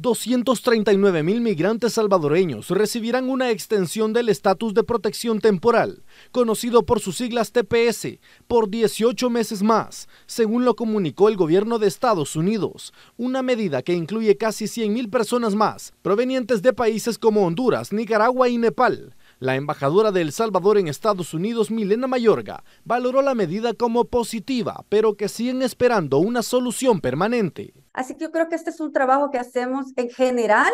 239 mil migrantes salvadoreños recibirán una extensión del estatus de protección temporal, conocido por sus siglas TPS, por 18 meses más, según lo comunicó el gobierno de Estados Unidos, una medida que incluye casi 100 mil personas más, provenientes de países como Honduras, Nicaragua y Nepal. La embajadora de El Salvador en Estados Unidos, Milena Mayorga, valoró la medida como positiva, pero que siguen esperando una solución permanente. Así que yo creo que este es un trabajo que hacemos en general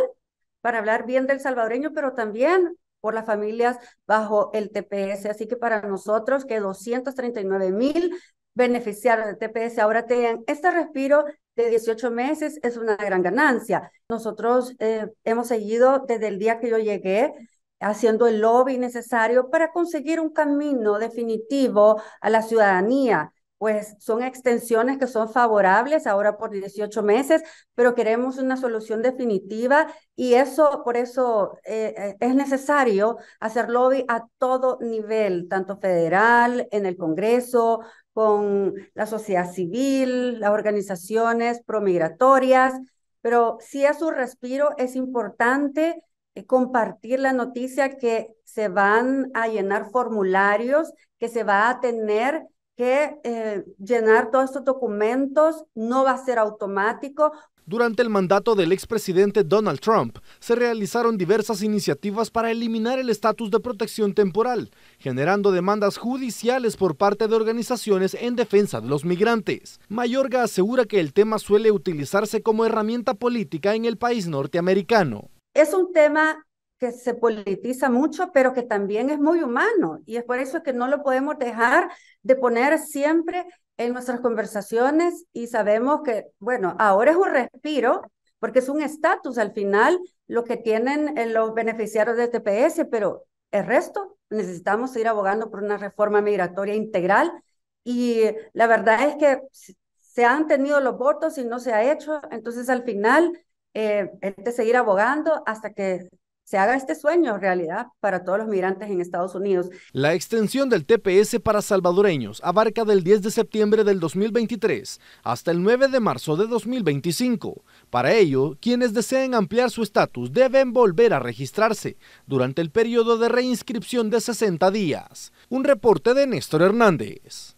para hablar bien del salvadoreño, pero también por las familias bajo el TPS. Así que para nosotros que 239 mil beneficiarios del TPS ahora tengan este respiro de 18 meses es una gran ganancia. Nosotros eh, hemos seguido desde el día que yo llegué haciendo el lobby necesario para conseguir un camino definitivo a la ciudadanía pues son extensiones que son favorables ahora por 18 meses, pero queremos una solución definitiva y eso, por eso eh, eh, es necesario hacer lobby a todo nivel, tanto federal, en el Congreso, con la sociedad civil, las organizaciones promigratorias, pero si es su respiro, es importante eh, compartir la noticia que se van a llenar formularios, que se va a tener que eh, llenar todos estos documentos no va a ser automático. Durante el mandato del expresidente Donald Trump, se realizaron diversas iniciativas para eliminar el estatus de protección temporal, generando demandas judiciales por parte de organizaciones en defensa de los migrantes. Mayorga asegura que el tema suele utilizarse como herramienta política en el país norteamericano. Es un tema que se politiza mucho, pero que también es muy humano. Y es por eso que no lo podemos dejar de poner siempre en nuestras conversaciones y sabemos que, bueno, ahora es un respiro porque es un estatus al final lo que tienen eh, los beneficiarios de TPS, pero el resto necesitamos seguir abogando por una reforma migratoria integral y la verdad es que se han tenido los votos y no se ha hecho, entonces al final eh, seguir abogando hasta que se haga este sueño realidad para todos los migrantes en Estados Unidos. La extensión del TPS para salvadoreños abarca del 10 de septiembre del 2023 hasta el 9 de marzo de 2025. Para ello, quienes deseen ampliar su estatus deben volver a registrarse durante el periodo de reinscripción de 60 días. Un reporte de Néstor Hernández.